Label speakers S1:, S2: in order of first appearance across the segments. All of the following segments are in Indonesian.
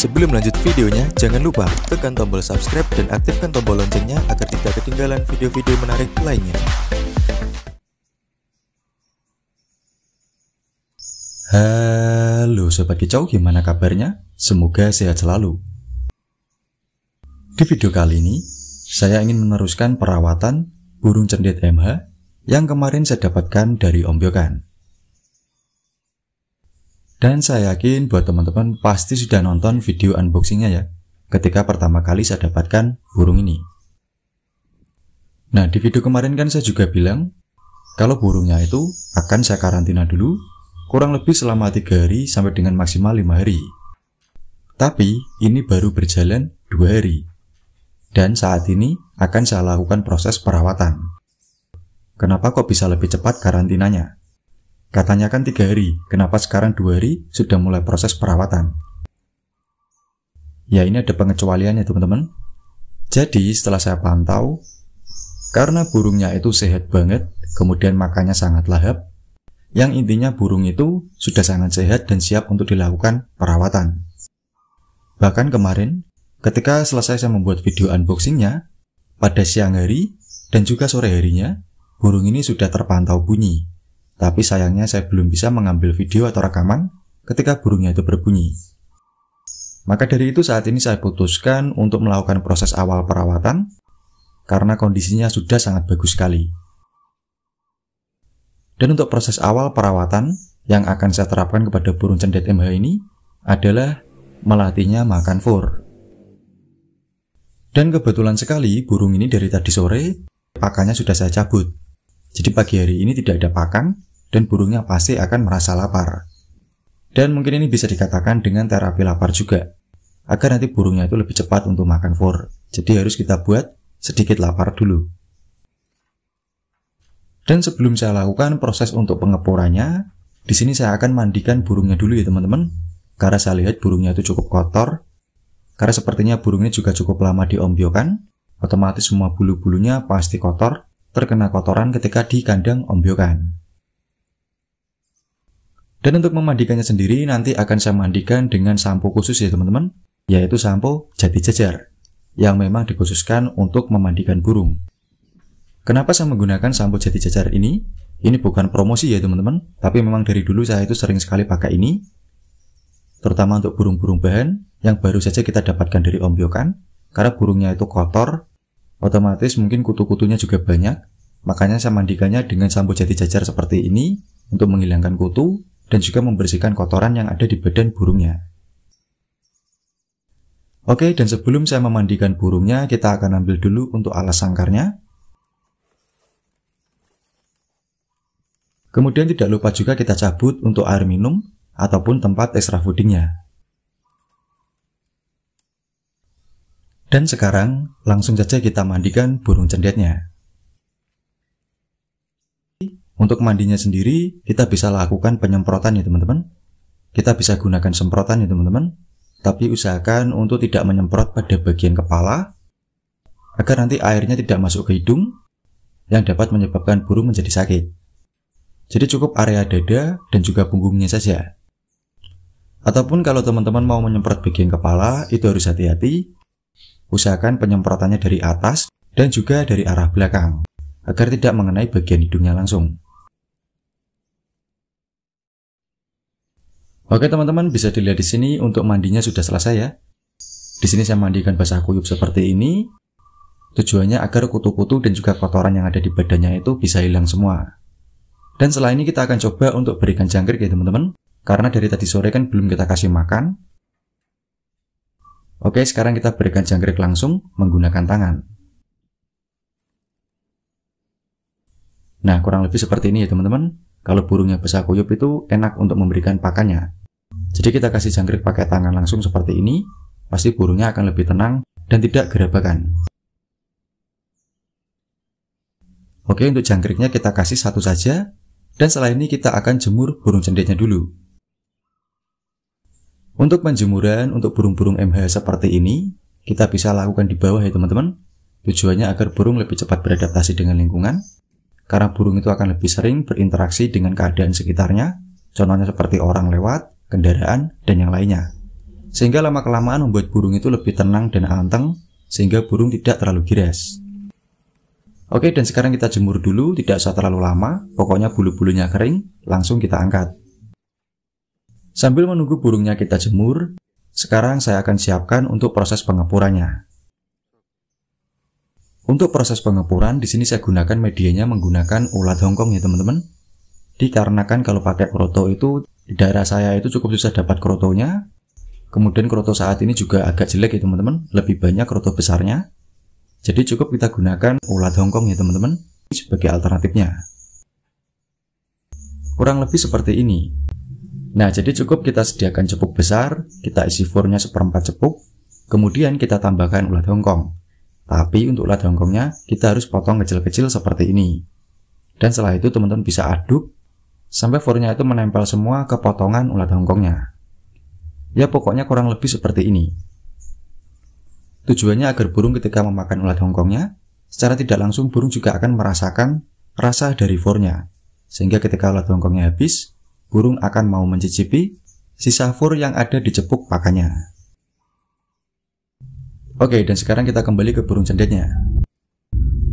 S1: Sebelum lanjut videonya, jangan lupa tekan tombol subscribe dan aktifkan tombol loncengnya agar tidak ketinggalan video-video menarik lainnya. Halo Sobat Kicau, gimana kabarnya? Semoga sehat selalu. Di video kali ini, saya ingin meneruskan perawatan burung cendet MH yang kemarin saya dapatkan dari Om dan saya yakin buat teman-teman pasti sudah nonton video unboxingnya ya, ketika pertama kali saya dapatkan burung ini. Nah, di video kemarin kan saya juga bilang, kalau burungnya itu akan saya karantina dulu, kurang lebih selama 3 hari sampai dengan maksimal 5 hari. Tapi, ini baru berjalan 2 hari. Dan saat ini akan saya lakukan proses perawatan. Kenapa kok bisa lebih cepat karantinanya? Katanya kan tiga hari, kenapa sekarang dua hari sudah mulai proses perawatan? Ya ini ada pengecualiannya teman-teman. Jadi setelah saya pantau, karena burungnya itu sehat banget, kemudian makannya sangat lahap, yang intinya burung itu sudah sangat sehat dan siap untuk dilakukan perawatan. Bahkan kemarin, ketika selesai saya membuat video unboxingnya, pada siang hari dan juga sore harinya, burung ini sudah terpantau bunyi tapi sayangnya saya belum bisa mengambil video atau rekaman ketika burungnya itu berbunyi. Maka dari itu saat ini saya putuskan untuk melakukan proses awal perawatan karena kondisinya sudah sangat bagus sekali. Dan untuk proses awal perawatan yang akan saya terapkan kepada burung cendet MH ini adalah melatihnya makan fur. Dan kebetulan sekali burung ini dari tadi sore pakannya sudah saya cabut. Jadi pagi hari ini tidak ada pakan dan burungnya pasti akan merasa lapar. Dan mungkin ini bisa dikatakan dengan terapi lapar juga, agar nanti burungnya itu lebih cepat untuk makan fur. Jadi harus kita buat sedikit lapar dulu. Dan sebelum saya lakukan proses untuk pengepurannya, di sini saya akan mandikan burungnya dulu ya teman-teman, karena saya lihat burungnya itu cukup kotor. Karena sepertinya burungnya juga cukup lama diombiokan, otomatis semua bulu-bulunya pasti kotor, terkena kotoran ketika di kandang ombyokan. Dan untuk memandikannya sendiri nanti akan saya mandikan dengan sampo khusus ya teman-teman, yaitu sampo jati jajar yang memang dikhususkan untuk memandikan burung. Kenapa saya menggunakan sampo jati jajar ini? Ini bukan promosi ya teman-teman, tapi memang dari dulu saya itu sering sekali pakai ini, terutama untuk burung-burung bahan yang baru saja kita dapatkan dari Biokan, karena burungnya itu kotor, otomatis mungkin kutu-kutunya juga banyak, makanya saya mandikannya dengan sampo jati jajar seperti ini untuk menghilangkan kutu dan juga membersihkan kotoran yang ada di badan burungnya. Oke, dan sebelum saya memandikan burungnya, kita akan ambil dulu untuk alas sangkarnya. Kemudian tidak lupa juga kita cabut untuk air minum ataupun tempat extra foodingnya. Dan sekarang langsung saja kita mandikan burung cendetnya. Untuk mandinya sendiri, kita bisa lakukan penyemprotan ya teman-teman. Kita bisa gunakan semprotan ya teman-teman. Tapi usahakan untuk tidak menyemprot pada bagian kepala, agar nanti airnya tidak masuk ke hidung, yang dapat menyebabkan burung menjadi sakit. Jadi cukup area dada dan juga punggungnya saja. Ataupun kalau teman-teman mau menyemprot bagian kepala, itu harus hati-hati. Usahakan penyemprotannya dari atas dan juga dari arah belakang, agar tidak mengenai bagian hidungnya langsung. Oke teman-teman bisa dilihat di sini untuk mandinya sudah selesai ya. Di sini saya mandikan basah kuyup seperti ini. Tujuannya agar kutu-kutu dan juga kotoran yang ada di badannya itu bisa hilang semua. Dan setelah ini kita akan coba untuk berikan jangkrik ya teman-teman. Karena dari tadi sore kan belum kita kasih makan. Oke sekarang kita berikan jangkrik langsung menggunakan tangan. Nah kurang lebih seperti ini ya teman-teman. Kalau burungnya basah kuyup itu enak untuk memberikan pakannya jadi kita kasih jangkrik pakai tangan langsung seperti ini, pasti burungnya akan lebih tenang dan tidak gerabakan. Oke, untuk jangkriknya kita kasih satu saja, dan setelah ini kita akan jemur burung cendeknya dulu. Untuk penjemuran untuk burung-burung MH seperti ini, kita bisa lakukan di bawah ya teman-teman. Tujuannya agar burung lebih cepat beradaptasi dengan lingkungan, karena burung itu akan lebih sering berinteraksi dengan keadaan sekitarnya, contohnya seperti orang lewat, kendaraan, dan yang lainnya. Sehingga lama-kelamaan membuat burung itu lebih tenang dan anteng, sehingga burung tidak terlalu giras. Oke, dan sekarang kita jemur dulu, tidak usah terlalu lama, pokoknya bulu-bulunya kering, langsung kita angkat. Sambil menunggu burungnya kita jemur, sekarang saya akan siapkan untuk proses pengepurannya. Untuk proses pengepuran, di sini saya gunakan medianya menggunakan ulat hongkong ya teman-teman. Dikarenakan kalau pakai proto itu di daerah saya itu cukup susah dapat krotonya. Kemudian kroto saat ini juga agak jelek ya teman-teman, lebih banyak kroto besarnya. Jadi cukup kita gunakan ulat Hongkong ya teman-teman sebagai alternatifnya. Kurang lebih seperti ini. Nah, jadi cukup kita sediakan cepuk besar, kita isi furnya seperempat cepuk, kemudian kita tambahkan ulat Hongkong. Tapi untuk ulat Hongkongnya, kita harus potong kecil-kecil seperti ini. Dan setelah itu teman-teman bisa aduk sampai fornya itu menempel semua ke potongan ulat hongkongnya. Ya pokoknya kurang lebih seperti ini. Tujuannya agar burung ketika memakan ulat hongkongnya, secara tidak langsung burung juga akan merasakan rasa dari fornya. Sehingga ketika ulat hongkongnya habis, burung akan mau mencicipi sisa fur yang ada di cepuk pakannya. Oke, dan sekarang kita kembali ke burung cendetnya.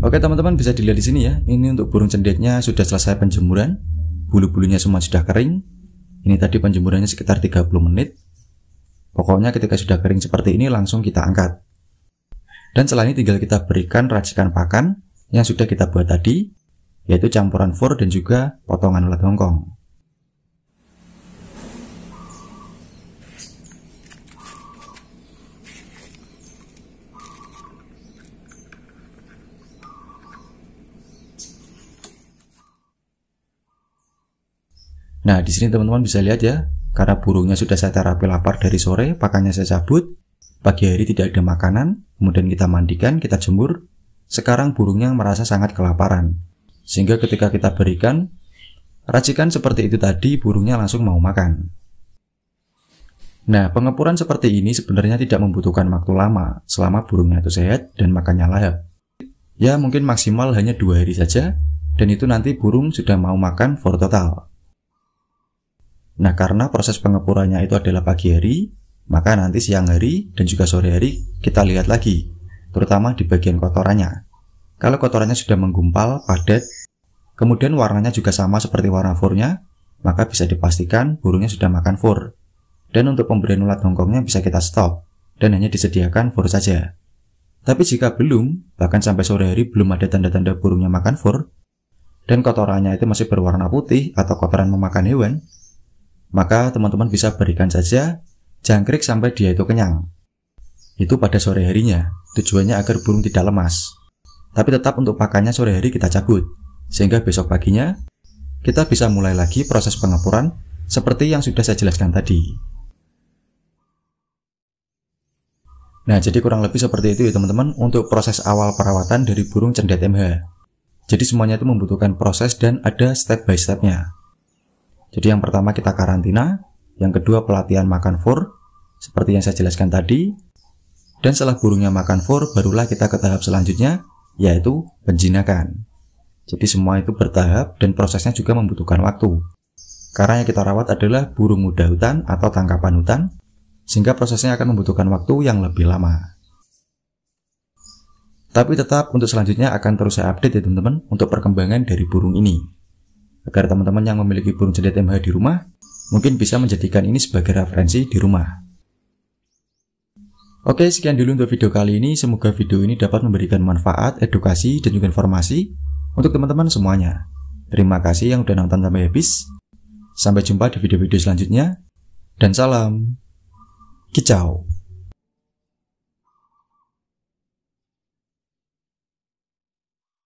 S1: Oke teman-teman bisa dilihat di sini ya, ini untuk burung cendetnya sudah selesai penjemuran bulu-bulunya semua sudah kering. Ini tadi penjemurannya sekitar 30 menit. Pokoknya ketika sudah kering seperti ini langsung kita angkat. Dan setelah ini tinggal kita berikan racikan pakan yang sudah kita buat tadi, yaitu campuran fur dan juga potongan ulat hongkong. Nah, di sini teman-teman bisa lihat ya, karena burungnya sudah saya terapi lapar dari sore, pakannya saya cabut. Pagi hari tidak ada makanan, kemudian kita mandikan, kita jemur. Sekarang burungnya merasa sangat kelaparan. Sehingga ketika kita berikan racikan seperti itu tadi, burungnya langsung mau makan. Nah, pengepuran seperti ini sebenarnya tidak membutuhkan waktu lama selama burungnya itu sehat dan makannya lahap. Ya, mungkin maksimal hanya dua hari saja, dan itu nanti burung sudah mau makan for total. Nah, karena proses pengepurannya itu adalah pagi hari, maka nanti siang hari dan juga sore hari kita lihat lagi, terutama di bagian kotorannya. Kalau kotorannya sudah menggumpal, padat, kemudian warnanya juga sama seperti warna furnya, maka bisa dipastikan burungnya sudah makan fur. Dan untuk pemberian ulat hongkongnya bisa kita stop, dan hanya disediakan fur saja. Tapi jika belum, bahkan sampai sore hari belum ada tanda-tanda burungnya makan fur, dan kotorannya itu masih berwarna putih atau kotoran memakan hewan, maka teman-teman bisa berikan saja jangkrik sampai dia itu kenyang. Itu pada sore harinya, tujuannya agar burung tidak lemas. Tapi tetap untuk pakannya sore hari kita cabut, sehingga besok paginya kita bisa mulai lagi proses pengapuran seperti yang sudah saya jelaskan tadi. Nah, jadi kurang lebih seperti itu ya teman-teman untuk proses awal perawatan dari burung cendet MH. Jadi semuanya itu membutuhkan proses dan ada step by stepnya. Jadi yang pertama kita karantina, yang kedua pelatihan makan fur, seperti yang saya jelaskan tadi, dan setelah burungnya makan fur, barulah kita ke tahap selanjutnya, yaitu penjinakan. Jadi semua itu bertahap dan prosesnya juga membutuhkan waktu. Karena yang kita rawat adalah burung muda hutan atau tangkapan hutan, sehingga prosesnya akan membutuhkan waktu yang lebih lama. Tapi tetap untuk selanjutnya akan terus saya update ya teman-teman untuk perkembangan dari burung ini agar teman-teman yang memiliki burung jelit MH di rumah mungkin bisa menjadikan ini sebagai referensi di rumah. Oke, sekian dulu untuk video kali ini. Semoga video ini dapat memberikan manfaat, edukasi, dan juga informasi untuk teman-teman semuanya. Terima kasih yang udah nonton sampai habis. Sampai jumpa di video-video selanjutnya. Dan salam. Kicau.